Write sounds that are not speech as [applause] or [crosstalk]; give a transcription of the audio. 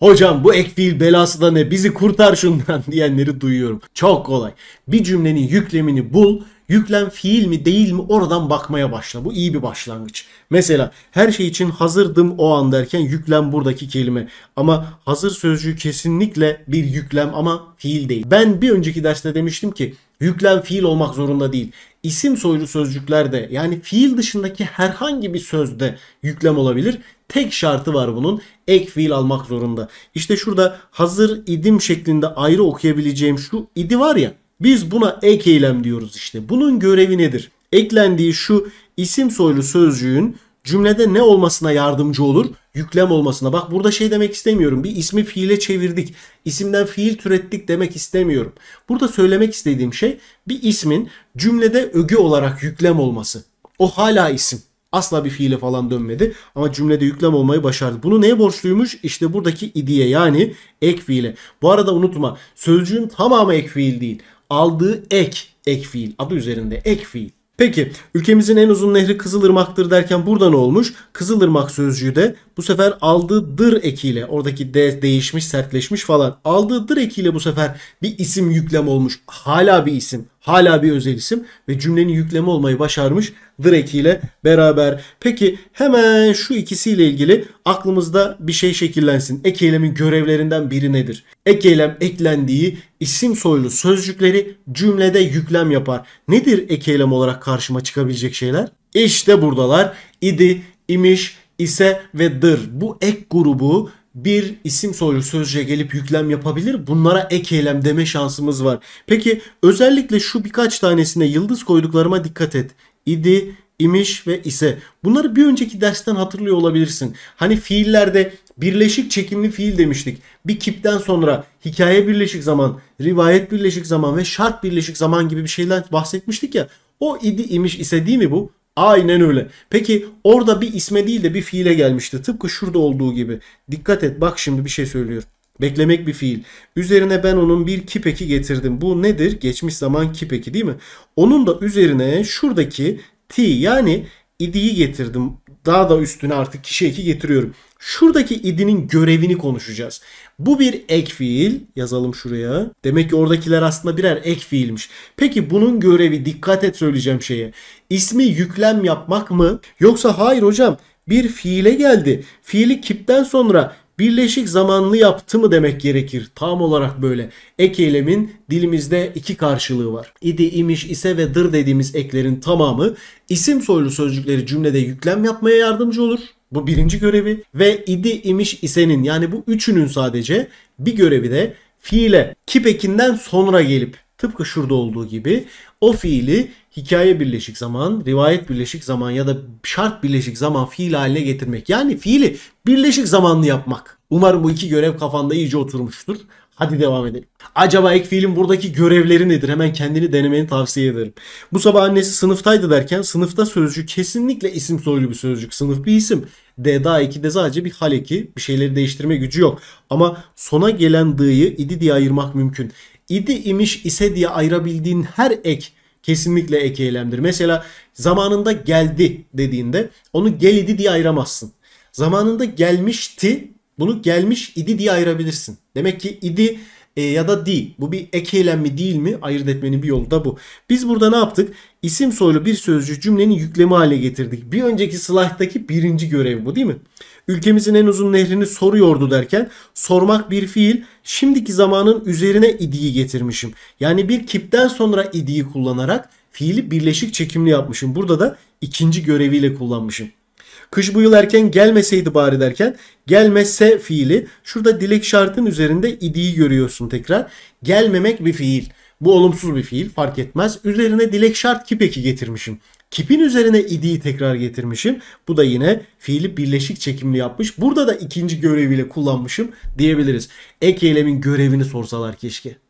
Hocam bu ekfil belası da ne bizi kurtar şundan [laughs] diyenleri duyuyorum. Çok kolay. Bir cümlenin yüklemini bul. Yüklem fiil mi değil mi oradan bakmaya başla. Bu iyi bir başlangıç. Mesela her şey için hazırdım o an derken yüklem buradaki kelime. Ama hazır sözcüğü kesinlikle bir yüklem ama fiil değil. Ben bir önceki derste demiştim ki yüklem fiil olmak zorunda değil isim soylu sözcüklerde yani fiil dışındaki herhangi bir sözde yüklem olabilir. Tek şartı var bunun ek fiil almak zorunda. İşte şurada hazır idim şeklinde ayrı okuyabileceğim şu idi var ya biz buna ek eylem diyoruz işte. Bunun görevi nedir? Eklendiği şu isim soylu sözcüğün cümlede ne olmasına yardımcı olur? yüklem olmasına. Bak burada şey demek istemiyorum. Bir ismi fiile çevirdik. İsimden fiil türettik demek istemiyorum. Burada söylemek istediğim şey bir ismin cümlede öge olarak yüklem olması. O hala isim. Asla bir fiile falan dönmedi ama cümlede yüklem olmayı başardı. Bunu neye borçluymuş? İşte buradaki idiye yani ek fiile. Bu arada unutma sözcüğün tamamı ek fiil değil. Aldığı ek ek fiil adı üzerinde ek fiil. Peki ülkemizin en uzun nehri Kızılırmak'tır derken burada ne olmuş? Kızılırmak sözcüğü de bu sefer aldığı dır ekiyle oradaki de değişmiş sertleşmiş falan. Aldığı dır ekiyle bu sefer bir isim yüklem olmuş. Hala bir isim. Hala bir özel isim ve cümlenin yüklemi olmayı başarmış dır ekiyle beraber. Peki hemen şu ikisiyle ilgili aklımızda bir şey şekillensin. Ek eylemin görevlerinden biri nedir? Ek eylem eklendiği isim soylu sözcükleri cümlede yüklem yapar. Nedir ek eylem olarak karşıma çıkabilecek şeyler? İşte buradalar. İdi, imiş, ise ve dır. Bu ek grubu bir isim soyu sözcüğe gelip yüklem yapabilir. Bunlara ek eylem deme şansımız var. Peki özellikle şu birkaç tanesine yıldız koyduklarıma dikkat et. İdi, imiş ve ise. Bunları bir önceki dersten hatırlıyor olabilirsin. Hani fiillerde birleşik çekimli fiil demiştik. Bir kipten sonra hikaye birleşik zaman, rivayet birleşik zaman ve şart birleşik zaman gibi bir şeyden bahsetmiştik ya. O idi, imiş, ise değil mi bu? Aynen öyle. Peki orada bir isme değil de bir fiile gelmişti. Tıpkı şurada olduğu gibi. Dikkat et bak şimdi bir şey söylüyorum. Beklemek bir fiil. Üzerine ben onun bir kipeki getirdim. Bu nedir? Geçmiş zaman kipeki değil mi? Onun da üzerine şuradaki t yani idi'yi getirdim daha da üstüne artık kişi eki getiriyorum. Şuradaki idinin görevini konuşacağız. Bu bir ek fiil. Yazalım şuraya. Demek ki oradakiler aslında birer ek fiilmiş. Peki bunun görevi dikkat et söyleyeceğim şeye. İsmi yüklem yapmak mı? Yoksa hayır hocam bir fiile geldi. Fiili kipten sonra Birleşik zamanlı yaptı mı demek gerekir. Tam olarak böyle. Ek eylemin dilimizde iki karşılığı var. İdi, imiş, ise ve dır dediğimiz eklerin tamamı isim soylu sözcükleri cümlede yüklem yapmaya yardımcı olur. Bu birinci görevi. Ve idi, imiş, isenin yani bu üçünün sadece bir görevi de fiile kipekinden sonra gelip Tıpkı şurada olduğu gibi o fiili hikaye birleşik zaman, rivayet birleşik zaman ya da şart birleşik zaman fiil haline getirmek. Yani fiili birleşik zamanlı yapmak. Umarım bu iki görev kafanda iyice oturmuştur. Hadi devam edelim. Acaba ek fiilin buradaki görevleri nedir? Hemen kendini denemeni tavsiye ederim. Bu sabah annesi sınıftaydı derken sınıfta sözcüğü kesinlikle isim soylu bir sözcük. Sınıf bir isim. D, da, iki de sadece bir hal eki. Bir şeyleri değiştirme gücü yok. Ama sona gelen dı'yı idi diye ayırmak mümkün idi imiş ise diye ayırabildiğin her ek kesinlikle ek eylemdir. Mesela zamanında geldi dediğinde onu geldi diye ayıramazsın. Zamanında gelmişti bunu gelmiş idi diye ayırabilirsin. Demek ki idi e, ya da değil. Bu bir ek eylem mi değil mi ayırt etmenin bir yolu da bu. Biz burada ne yaptık? İsim soylu bir sözcü cümlenin yüklemi hale getirdik. Bir önceki slayttaki birinci görev bu değil mi? Ülkemizin en uzun nehrini soruyordu derken sormak bir fiil şimdiki zamanın üzerine idiği getirmişim. Yani bir kipten sonra idiği kullanarak fiili birleşik çekimli yapmışım. Burada da ikinci göreviyle kullanmışım. Kış bu yıl erken gelmeseydi bari derken gelmezse fiili. Şurada dilek şartın üzerinde idiyi görüyorsun tekrar. Gelmemek bir fiil. Bu olumsuz bir fiil fark etmez. Üzerine dilek şart peki getirmişim. Kipin üzerine idiyi tekrar getirmişim. Bu da yine fiili birleşik çekimli yapmış. Burada da ikinci göreviyle kullanmışım diyebiliriz. Ek eylemin görevini sorsalar keşke.